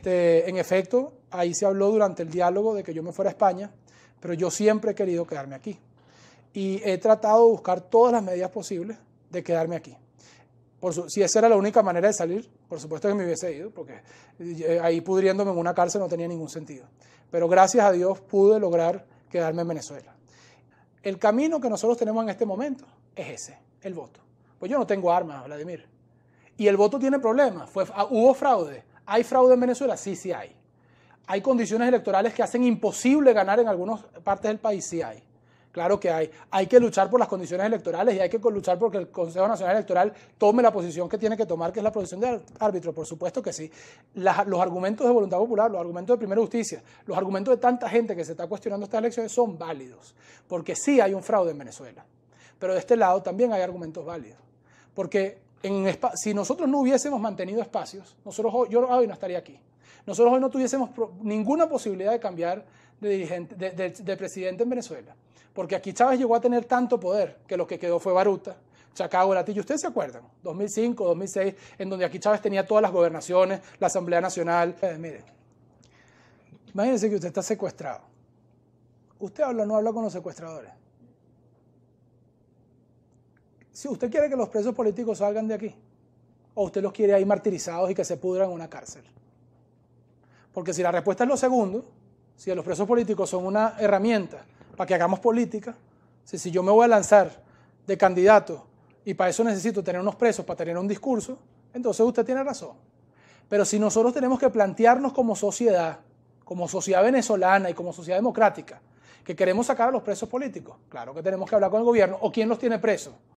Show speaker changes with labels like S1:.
S1: Este, en efecto, ahí se habló durante el diálogo de que yo me fuera a España, pero yo siempre he querido quedarme aquí. Y he tratado de buscar todas las medidas posibles de quedarme aquí. si esa era la única manera de salir, por supuesto que me hubiese ido, porque eh, ahí pudriéndome en una cárcel no tenía ningún sentido. Pero gracias a Dios pude lograr quedarme en Venezuela. El camino que nosotros tenemos en este momento es ese, el voto. Pues yo no tengo armas, Vladimir. Y el voto tiene problemas. Fue, ah, hubo fraude. ¿Hay fraude en Venezuela? Sí, sí hay. ¿Hay condiciones electorales que hacen imposible ganar en algunas partes del país? Sí hay. Claro que hay. Hay que luchar por las condiciones electorales y hay que luchar porque el Consejo Nacional Electoral tome la posición que tiene que tomar, que es la posición de árbitro. Por supuesto que sí. los argumentos de voluntad popular, los argumentos de primera justicia, los argumentos de tanta gente que se está cuestionando estas elecciones son válidos. Porque sí hay un fraude en Venezuela. Pero de este lado también hay argumentos válidos. Porque si nosotros no hubiésemos mantenido espacios, nosotros yo hoy no estaría aquí. Nosotros hoy no tuviésemos ninguna posibilidad de cambiar de, de, presidente en Venezuela. Porque aquí Chávez llegó a tener tanto poder que lo que quedó fue Baruta, Chacao, Latillo. ¿Ustedes se acuerdan? 2005, 2006, en donde aquí Chávez tenía todas las gobernaciones, la Asamblea Nacional. Eh, mire, miren, imagínense que usted está secuestrado. Usted habla o no habla con los secuestradores si usted quiere que los presos políticos salgan de aquí, o usted los quiere ahí martirizados y que se pudran en una cárcel. Porque si la respuesta es lo segundo, si los presos políticos son una herramienta para que hagamos política, si, yo me voy a lanzar de candidato y para eso necesito tener unos presos, para tener un discurso, entonces usted tiene razón. Pero si nosotros tenemos que plantearnos como sociedad, como sociedad venezolana y como sociedad democrática, que queremos sacar a los presos políticos, claro que tenemos que hablar con el gobierno o quién los tiene presos.